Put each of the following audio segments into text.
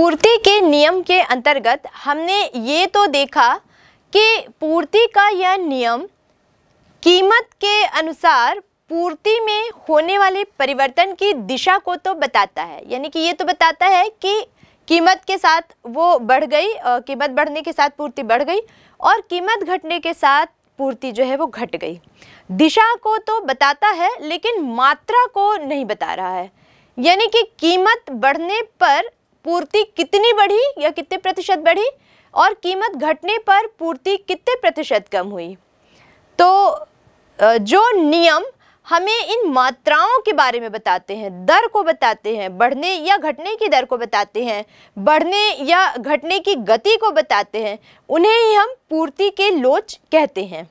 पूर्ति के नियम के अंतर्गत हमने ये तो देखा कि पूर्ति का यह नियम कीमत के अनुसार पूर्ति में होने वाले परिवर्तन की दिशा को तो बताता है यानी कि ये तो बताता है कि कीमत के साथ वो बढ़ गई कीमत बढ़ने के साथ पूर्ति बढ़ गई और कीमत घटने के साथ पूर्ति जो है वो घट गई दिशा को तो बताता है लेकिन मात्रा को नहीं बता रहा है यानी कि कीमत बढ़ने पर पूर्ति कितनी बढ़ी या कितने प्रतिशत बढ़ी और कीमत घटने पर पूर्ति कितने प्रतिशत कम हुई तो जो नियम हमें इन मात्राओं के बारे में बताते हैं दर को बताते हैं बढ़ने या घटने की दर को बताते हैं बढ़ने या घटने की गति को बताते हैं उन्हें ही हम पूर्ति के लोच कहते हैं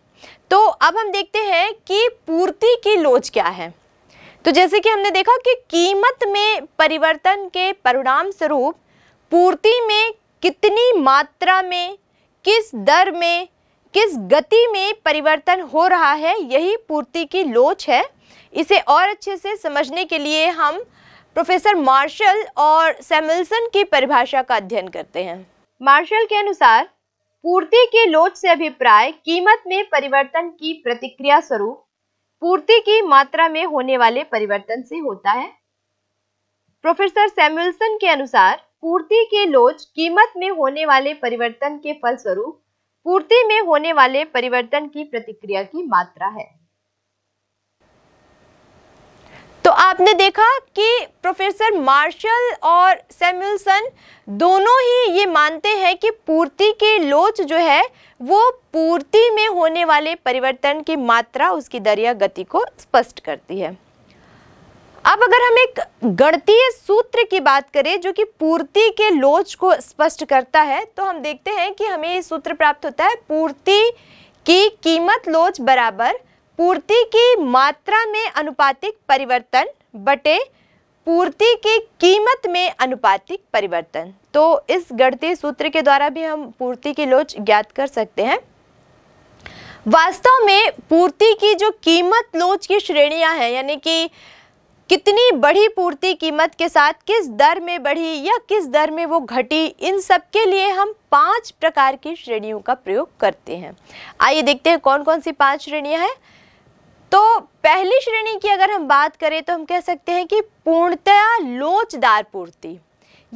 तो अब हम देखते हैं कि पूर्ति की लोच क्या है तो जैसे कि हमने देखा कि कीमत में परिवर्तन के परिणाम स्वरूप पूर्ति में कितनी मात्रा में किस दर में किस गति में परिवर्तन हो रहा है यही पूर्ति की लोच है इसे और अच्छे से समझने के लिए हम प्रोफेसर मार्शल और सैमुलसन की परिभाषा का अध्ययन करते हैं मार्शल के अनुसार पूर्ति के लोच से अभिप्राय कीमत में परिवर्तन की प्रतिक्रिया स्वरूप पूर्ति की मात्रा में होने वाले परिवर्तन से होता है प्रोफेसर सैमुअलसन के अनुसार पूर्ति के लोच कीमत में होने वाले परिवर्तन के फलस्वरूप पूर्ति में होने वाले परिवर्तन की प्रतिक्रिया की मात्रा है तो आपने देखा कि प्रोफेसर मार्शल और सैम्यूलसन दोनों ही ये मानते हैं कि पूर्ति के लोच जो है वो पूर्ति में होने वाले परिवर्तन की मात्रा उसकी दरिया गति को स्पष्ट करती है अब अगर हम एक गणतीय सूत्र की बात करें जो कि पूर्ति के लोच को स्पष्ट करता है तो हम देखते हैं कि हमें ये सूत्र प्राप्त होता है पूर्ति की कीमत लोच बराबर पूर्ति की मात्रा में अनुपातिक परिवर्तन बटे पूर्ति की कीमत में अनुपातिक परिवर्तन तो इस गणतीय सूत्र के द्वारा भी हम पूर्ति की लोच ज्ञात कर सकते हैं वास्तव में पूर्ति की जो कीमत लोच की श्रेणियां हैं यानी कि कितनी बढ़ी पूर्ति कीमत के साथ किस दर में बढ़ी या किस दर में वो घटी इन सब के लिए हम पांच प्रकार की श्रेणियों का प्रयोग करते हैं आइए देखते हैं कौन कौन सी पांच श्रेणियां हैं तो पहली श्रेणी की अगर हम बात करें तो हम कह सकते हैं कि पूर्णतया लोचदार पूर्ति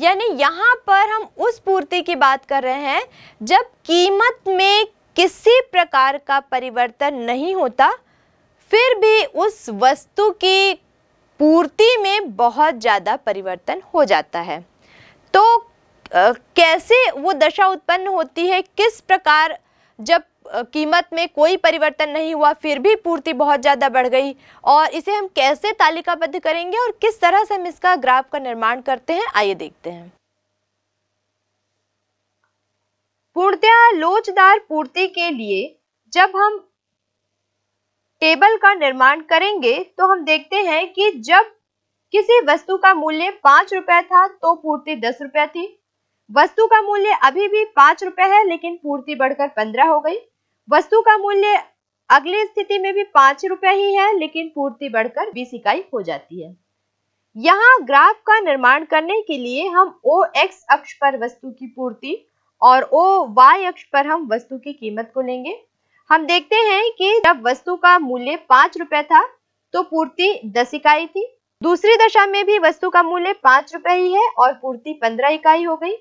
यानी यहाँ पर हम उस पूर्ति की बात कर रहे हैं जब कीमत में किसी प्रकार का परिवर्तन नहीं होता फिर भी उस वस्तु की पूर्ति में बहुत ज़्यादा परिवर्तन हो जाता है तो कैसे वो दशा उत्पन्न होती है किस प्रकार जब कीमत में कोई परिवर्तन नहीं हुआ फिर भी पूर्ति बहुत ज़्यादा बढ़ गई और इसे हम कैसे तालिकाबद्ध करेंगे और किस तरह से हम इसका ग्राफ का निर्माण करते हैं आइए देखते हैं पूर्णतया लोचदार पूर्ति के लिए जब हम टेबल का निर्माण करेंगे तो हम देखते हैं कि जब किसी वस्तु का मूल्य पांच रुपए था तो पूर्ति दस रुपए थी वस्तु का मूल्य अभी भी पांच रुपए है लेकिन पूर्ति बढ़कर पंद्रह हो गई वस्तु का मूल्य अगली स्थिति में भी पांच रुपए ही है लेकिन पूर्ति बढ़कर बीस इकाई हो जाती है यहाँ ग्राफ का निर्माण करने के लिए हम ओ एक्स अक्ष पर वस्तु की पूर्ति और ओ वाई अक्ष पर हम वस्तु की कीमत को लेंगे हम देखते हैं कि जब वस्तु का मूल्य पांच रुपए था तो पूर्ति दस इकाई थी दूसरी दशा में भी वस्तु का मूल्य पांच रुपए ही है और पूर्ति पंद्रह इकाई हो गई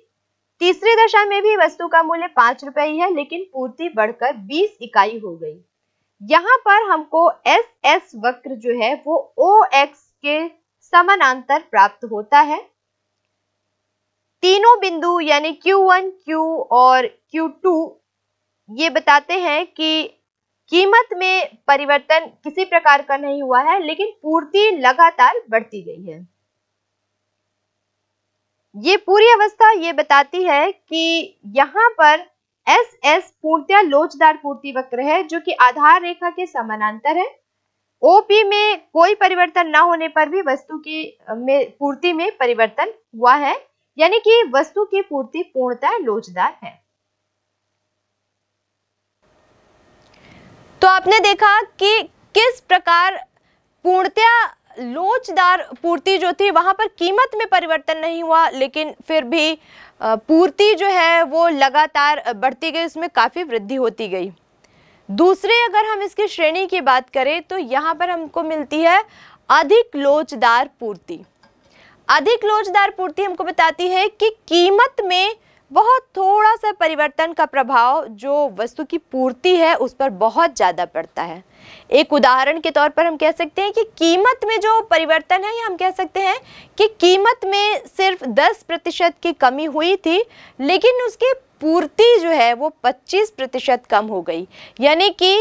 तीसरी दशा में भी वस्तु का मूल्य पांच रुपए ही है लेकिन पूर्ति बढ़कर बीस इकाई हो गई यहाँ पर हमको एस एस वक्र जो है वो ओ एक्स के समानांतर प्राप्त होता है तीनों बिंदु यानी Q1, Q और Q2 ये बताते हैं कि कीमत में परिवर्तन किसी प्रकार का नहीं हुआ है लेकिन पूर्ति लगातार बढ़ती गई है ये पूरी अवस्था ये बताती है कि यहाँ पर एस एस पूर्णतया लोचदार पूर्ति वक्र है जो कि आधार रेखा के समानांतर है ओपी में कोई परिवर्तन न होने पर भी वस्तु की में पूर्ति में परिवर्तन हुआ है यानी कि वस्तु की पूर्ति पूर्णतः लोचदार है तो आपने देखा कि किस प्रकार पूर्णतया लोचदार पूर्ति जो थी वहाँ पर कीमत में परिवर्तन नहीं हुआ लेकिन फिर भी पूर्ति जो है वो लगातार बढ़ती गई उसमें काफ़ी वृद्धि होती गई दूसरे अगर हम इसकी श्रेणी की बात करें तो यहाँ पर हमको मिलती है अधिक लोचदार पूर्ति अधिक लोचदार पूर्ति हमको बताती है कि कीमत में बहुत थोड़ा सा परिवर्तन का प्रभाव जो वस्तु की पूर्ति है उस पर बहुत ज़्यादा पड़ता है एक उदाहरण के तौर पर हम कह सकते हैं कि कीमत में जो परिवर्तन है या हम कह सकते हैं कि कीमत में सिर्फ 10 प्रतिशत की कमी हुई थी लेकिन उसकी पूर्ति जो है वो 25 प्रतिशत कम हो गई यानी कि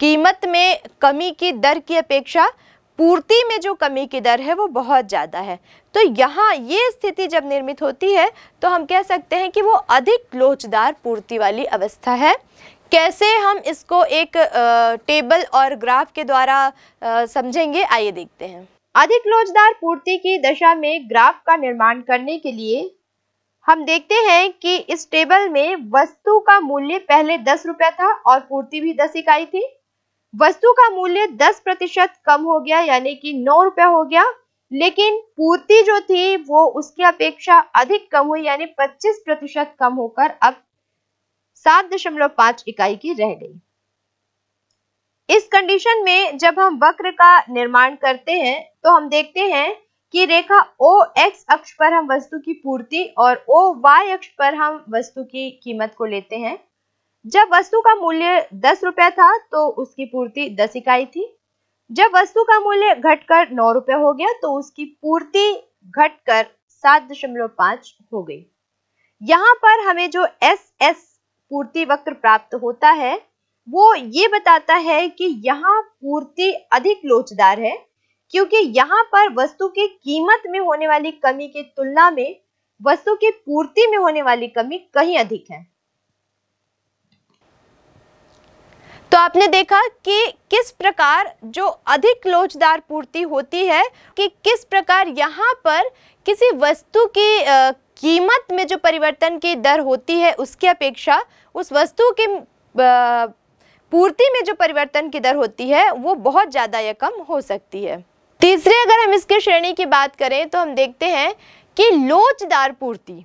कीमत में कमी की दर की अपेक्षा पूर्ति में जो कमी की दर है वो बहुत ज़्यादा है तो यहाँ ये स्थिति जब निर्मित होती है तो हम कह सकते हैं कि वो अधिक लोचदार पूर्ति वाली अवस्था है कैसे हम इसको एक टेबल और ग्राफ के द्वारा समझेंगे आइए देखते हैं अधिक लोचदार पूर्ति की दशा में ग्राफ का निर्माण करने के लिए हम देखते हैं कि इस टेबल में वस्तु का मूल्य पहले दस रुपया था और पूर्ति भी दस इकाई थी वस्तु का मूल्य 10 प्रतिशत कम हो गया यानी कि नौ रुपया हो गया लेकिन पूर्ति जो थी वो उसकी अपेक्षा अधिक कम हुई यानी 25 प्रतिशत कम होकर अब 7.5 इकाई की रह गई इस कंडीशन में जब हम वक्र का निर्माण करते हैं तो हम देखते हैं कि रेखा ओ एक्स अक्ष पर हम वस्तु की पूर्ति और ओ वाई अक्ष पर हम वस्तु की कीमत को लेते हैं जब वस्तु का मूल्य दस रुपया था तो उसकी पूर्ति दस इकाई थी जब वस्तु का मूल्य घटकर नौ रुपया हो गया तो उसकी पूर्ति घटकर सात दशमलव पांच हो गई यहाँ पर हमें जो एस एस पूर्ति वक्र प्राप्त होता है वो ये बताता है कि यहाँ पूर्ति अधिक लोचदार है क्योंकि यहाँ पर वस्तु की कीमत में होने वाली कमी की तुलना में वस्तु की पूर्ति में होने वाली कमी कहीं अधिक है तो आपने देखा कि किस प्रकार जो अधिक लोचदार पूर्ति होती है कि किस प्रकार यहाँ पर किसी वस्तु की कीमत में जो परिवर्तन की दर होती है उसकी अपेक्षा उस वस्तु की पूर्ति में जो परिवर्तन की दर होती है वो बहुत ज़्यादा या कम हो सकती है तीसरे अगर हम इसके श्रेणी की बात करें तो हम देखते हैं कि लोचदार पूर्ति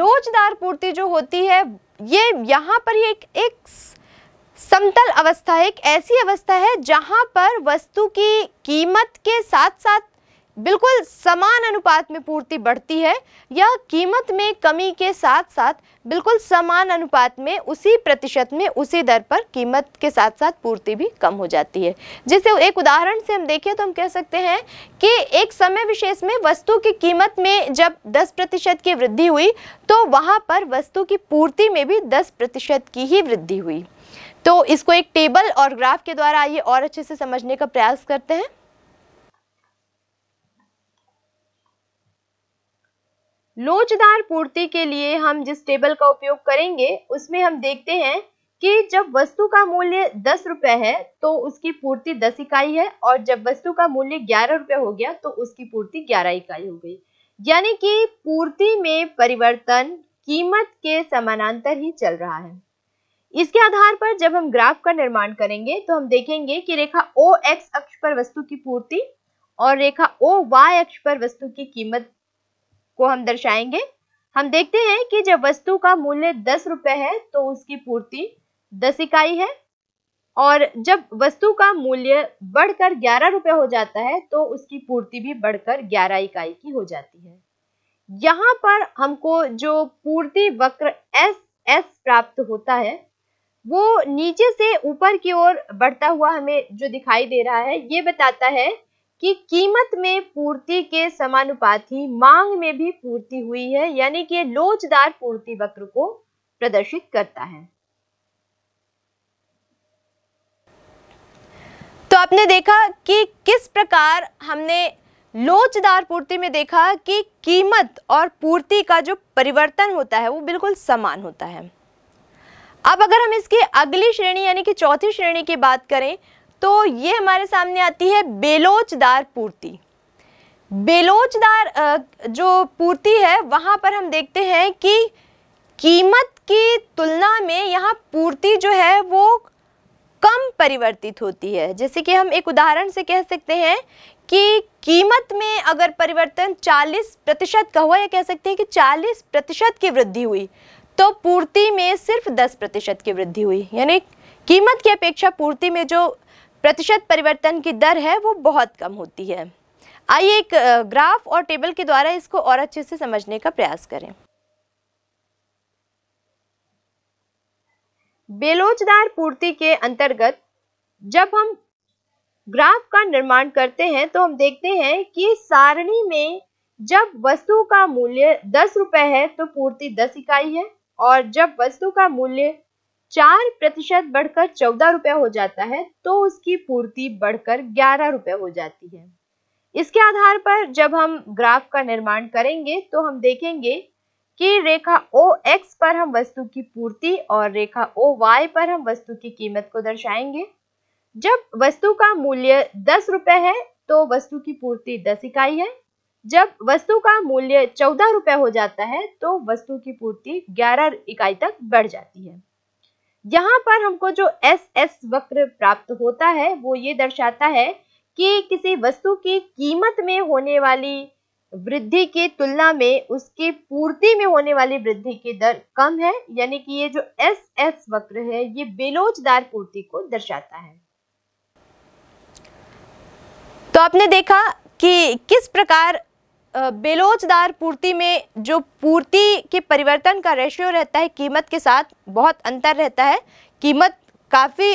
लोचदार पूर्ति जो होती है ये यहाँ पर ही एक एक समतल अवस्था एक ऐसी अवस्था है जहां पर वस्तु की कीमत के साथ साथ बिल्कुल समान अनुपात में पूर्ति बढ़ती है या कीमत में कमी के साथ साथ बिल्कुल समान अनुपात में उसी प्रतिशत में उसी दर पर कीमत के साथ साथ पूर्ति भी कम हो जाती है जैसे एक उदाहरण से हम देखें तो हम कह सकते हैं कि एक समय विशेष में वस्तु की कीमत में जब 10 प्रतिशत की वृद्धि हुई तो वहाँ पर वस्तु की पूर्ति में भी दस प्रतिशत की ही वृद्धि हुई तो इसको एक टेबल और ग्राफ के द्वारा आइए और अच्छे से समझने का प्रयास करते हैं लोचदार पूर्ति के लिए हम जिस टेबल का उपयोग करेंगे उसमें हम देखते हैं कि जब वस्तु का मूल्य दस रुपए है तो उसकी पूर्ति दस इकाई है और जब वस्तु का मूल्य ग्यारह रुपए हो गया तो उसकी पूर्ति ग्यारह इकाई हो गई यानी कि पूर्ति में परिवर्तन कीमत के समानांतर ही चल रहा है इसके आधार पर जब हम ग्राफ का निर्माण करेंगे तो हम देखेंगे कि रेखा ओ एक्स अक्ष पर वस्तु की पूर्ति और रेखा ओ वाई अक्ष पर वस्तु की कीमत को हम दर्शाएंगे हम देखते हैं कि जब वस्तु का मूल्य दस रुपए है तो उसकी पूर्ति दस इकाई है और जब वस्तु का मूल्य बढ़कर ग्यारह रुपए हो जाता है तो उसकी पूर्ति भी बढ़कर ग्यारह इकाई की हो जाती है यहाँ पर हमको जो पूर्ति वक्र एस एस प्राप्त होता है वो नीचे से ऊपर की ओर बढ़ता हुआ हमें जो दिखाई दे रहा है ये बताता है कि कीमत में पूर्ति के समानुपाती मांग में भी पूर्ति हुई है यानी कि लोचदार पूर्ति वक्र को प्रदर्शित करता है तो आपने देखा कि किस प्रकार हमने लोचदार पूर्ति में देखा कि कीमत और पूर्ति का जो परिवर्तन होता है वो बिल्कुल समान होता है अब अगर हम इसकी अगली श्रेणी यानी कि चौथी श्रेणी की बात करें तो ये हमारे सामने आती है बेलोचदार पूर्ति बेलोचदार जो पूर्ति है वहाँ पर हम देखते हैं कि कीमत की तुलना में यहाँ पूर्ति जो है वो कम परिवर्तित होती है जैसे कि हम एक उदाहरण से कह सकते हैं कि कीमत में अगर परिवर्तन 40 प्रतिशत का हुआ या कह सकते हैं कि 40 प्रतिशत की वृद्धि हुई तो पूर्ति में सिर्फ दस प्रतिशत की वृद्धि हुई यानी कीमत की अपेक्षा पूर्ति में जो प्रतिशत परिवर्तन की दर है वो बहुत कम होती है आइए एक ग्राफ और टेबल के द्वारा इसको और अच्छे से समझने का प्रयास करें बेलोचदार पूर्ति के अंतर्गत जब हम ग्राफ का निर्माण करते हैं तो हम देखते हैं कि सारणी में जब वस्तु का मूल्य दस रुपए है तो पूर्ति दस इकाई है और जब वस्तु का मूल्य चार प्रतिशत बढ़कर चौदह रुपए हो जाता है तो उसकी पूर्ति बढ़कर ग्यारह रुपए हो जाती है इसके आधार पर जब हम ग्राफ का निर्माण करेंगे तो हम देखेंगे कि रेखा ओ एक्स पर हम वस्तु की पूर्ति और रेखा ओ वाई पर हम वस्तु की कीमत को दर्शाएंगे जब वस्तु का मूल्य दस रुपए है तो वस्तु की पूर्ति दस इकाई है जब वस्तु का मूल्य चौदह रुपए हो जाता है तो वस्तु की पूर्ति ग्यारह इकाई तक बढ़ जाती है यहाँ पर हमको जो एस एस वक्र प्राप्त होता है वो ये दर्शाता है कि किसी वस्तु की कीमत में होने वाली वृद्धि की तुलना में उसकी पूर्ति में होने वाली वृद्धि की दर कम है यानी कि ये जो एस एस वक्र है ये बेलोचदार पूर्ति को दर्शाता है तो आपने देखा कि किस प्रकार बेलोचदार पूर्ति में जो पूर्ति के परिवर्तन का रेशियो रहता है कीमत के साथ बहुत अंतर रहता है कीमत काफ़ी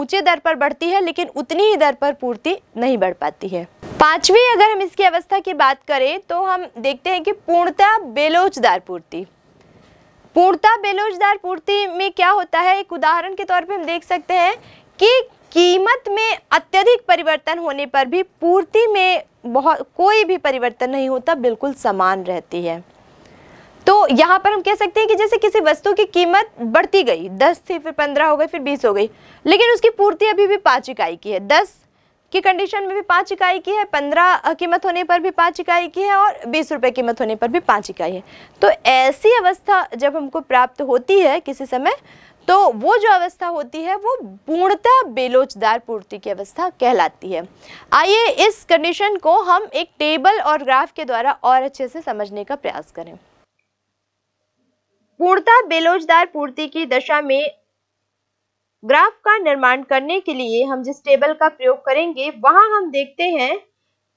ऊंचे दर पर बढ़ती है लेकिन उतनी ही दर पर पूर्ति नहीं बढ़ पाती है पांचवी अगर हम इसकी अवस्था की बात करें तो हम देखते हैं कि पूर्णता बेलोचदार पूर्ति पूर्णता बेलोचदार पूर्ति में क्या होता है एक उदाहरण के तौर पर हम देख सकते हैं कि कीमत में अत्यधिक परिवर्तन होने पर भी पूर्ति में बहुत कोई भी परिवर्तन नहीं होता बिल्कुल समान रहती है तो यहाँ पर हम कह सकते हैं कि जैसे किसी वस्तु की कीमत बढ़ती गई दस थी फिर पंद्रह हो गई फिर बीस हो गई लेकिन उसकी पूर्ति अभी भी पाँच इकाई की है दस की कंडीशन में भी पाँच इकाई की है पंद्रह कीमत होने पर भी पाँच इकाई की है और बीस रुपये कीमत होने पर भी पाँच इकाई है तो ऐसी अवस्था जब हमको प्राप्त होती है किसी समय तो वो जो अवस्था होती है वो पूर्णतः बेलोचदार पूर्ति की अवस्था कहलाती है आइए इस कंडीशन को हम एक टेबल और ग्राफ के द्वारा और अच्छे से समझने का प्रयास करें पूर्णतः बेलोचदार पूर्ति की दशा में ग्राफ का निर्माण करने के लिए हम जिस टेबल का प्रयोग करेंगे वहां हम देखते हैं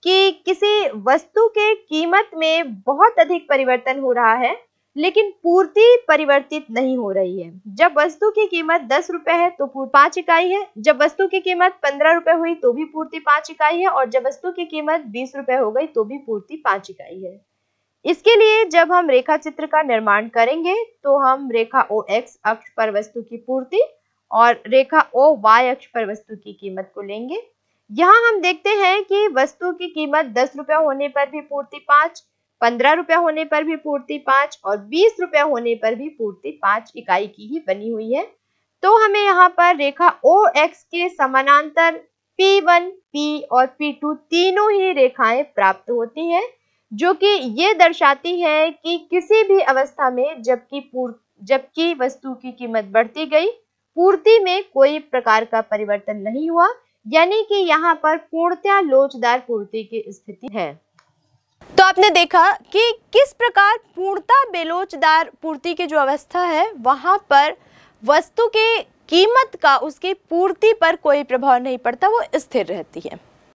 कि किसी वस्तु के कीमत में बहुत अधिक परिवर्तन हो रहा है लेकिन पूर्ति परिवर्तित नहीं हो रही है जब वस्तु की कीमत दस रुपए है तो पांच इकाई है जब वस्तु की कीमत पंद्रह रुपए हुई तो भी पूर्ति पांच इकाई है और जब वस्तु की कीमत बीस रुपए हो गई तो भी पूर्ति पांच इकाई है इसके लिए जब हम रेखा चित्र का निर्माण करेंगे तो हम रेखा ओ एक्स अक्ष पर वस्तु की पूर्ति और रेखा ओ वाई अक्ष पर वस्तु की कीमत को लेंगे यहाँ हम देखते हैं कि वस्तु की कीमत दस रुपए होने पर भी पूर्ति पांच पंद्रह रुपया होने पर भी पूर्ति पांच और बीस रुपया होने पर भी पूर्ति पांच इकाई की ही बनी हुई है तो हमें यहाँ पर रेखा ओ एक्स के समानांतर वन पी और टू तीनों ही रेखाएं प्राप्त होती हैं जो कि ये दर्शाती है कि किसी भी अवस्था में जबकि जबकि वस्तु की कीमत बढ़ती गई पूर्ति में कोई प्रकार का परिवर्तन नहीं हुआ यानी कि यहाँ पर पूर्णतया लोचदार पूर्ति की स्थिति है तो आपने देखा कि किस प्रकार पूर्णता बेलोचदार पूर्ति की जो अवस्था है वहाँ पर वस्तु के कीमत का उसकी पूर्ति पर कोई प्रभाव नहीं पड़ता वो स्थिर रहती है